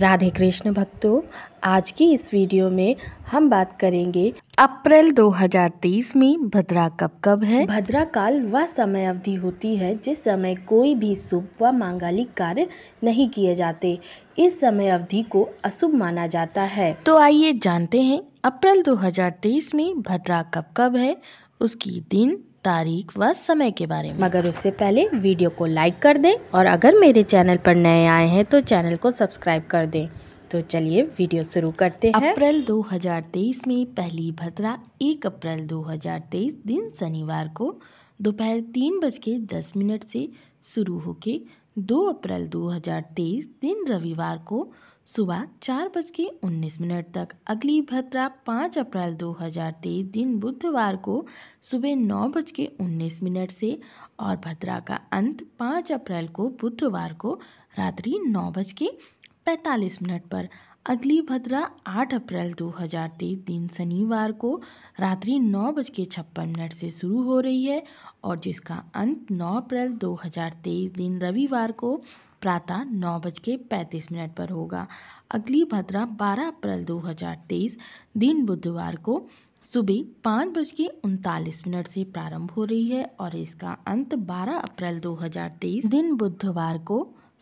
राधे कृष्ण भक्तों आज की इस वीडियो में हम बात करेंगे अप्रैल 2023 में भद्रा कब कब है भद्रा काल वह समय अवधि होती है जिस समय कोई भी शुभ व मांगलिक कार्य नहीं किए जाते इस समय अवधि को अशुभ माना जाता है तो आइए जानते हैं अप्रैल 2023 में भद्रा कब कब है उसकी दिन तारीख व समय के बारे में मगर उससे पहले वीडियो को लाइक कर दें और अगर मेरे चैनल पर नए आए हैं तो चैनल को सब्सक्राइब कर दें तो चलिए वीडियो शुरू करते हैं अप्रैल 2023 में पहली भद्रा 1 अप्रैल 2023 दिन शनिवार को दोपहर तीन बज के दस मिनट से शुरू होकर 2 अप्रैल 2023 दिन रविवार को सुबह चार बज के उन्नीस मिनट तक अगली भत्रा पाँच अप्रैल 2023 दिन बुधवार को सुबह नौ बज के उन्नीस मिनट से और भद्रा का अंत पाँच अप्रैल को बुधवार को रात्रि नौ बज के पैंतालीस मिनट पर अगली भद्रा आठ अप्रैल 2023 दिन शनिवार को रात्रि नौ बज के छप्पन मिनट से शुरू हो रही है और जिसका अंत नौ अप्रैल 2023 दिन रविवार को प्रातः नौ बज के मिनट पर होगा अगली भद्रा 12 अप्रैल 2023 दिन बुधवार को सुबह पाँच बज के उनतालीस मिनट से प्रारंभ हो रही है और इसका अंत 12 अप्रैल 2023 दिन बुधवार को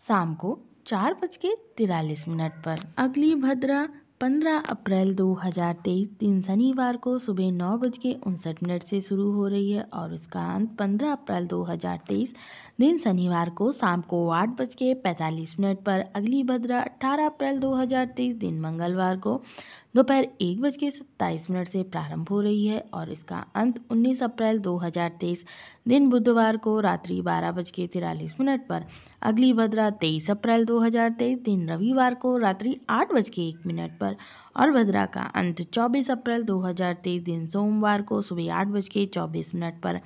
शाम को चार बज के तिरालीस मिनट पर अगली भद्रा 15 अप्रैल 2023 दिन शनिवार को सुबह नौ बज के उनसठ मिनट से शुरू हो रही है और इसका अंत 15 अप्रैल 2023 दिन शनिवार को शाम को आठ बज के पैंतालीस मिनट पर अगली भद्रा 18 अप्रैल 2023 दिन मंगलवार को दोपहर एक बज के सत्ताईस मिनट से प्रारंभ हो रही है और इसका अंत 19 अप्रैल 2023 दिन बुधवार को रात्रि बारह बज के तिरालीस मिनट पर अगली भद्रा तेईस अप्रैल 2023 दिन रविवार को रात्रि आठ बज के एक मिनट पर पर और भद्रा का अंत 24 अप्रैल 2023 दिन सोमवार को सुबह आठ बज के चौबीस मिनट पर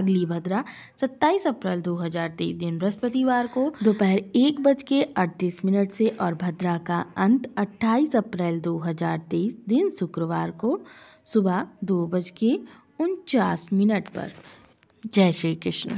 अगली भद्रा 27 अप्रैल 2023 दिन बृहस्पतिवार को दोपहर एक बज के अड़तीस मिनट से और भद्रा का अंत 28 अप्रैल 2023 दिन शुक्रवार को सुबह दो बज के उनचास मिनट पर जय श्री कृष्ण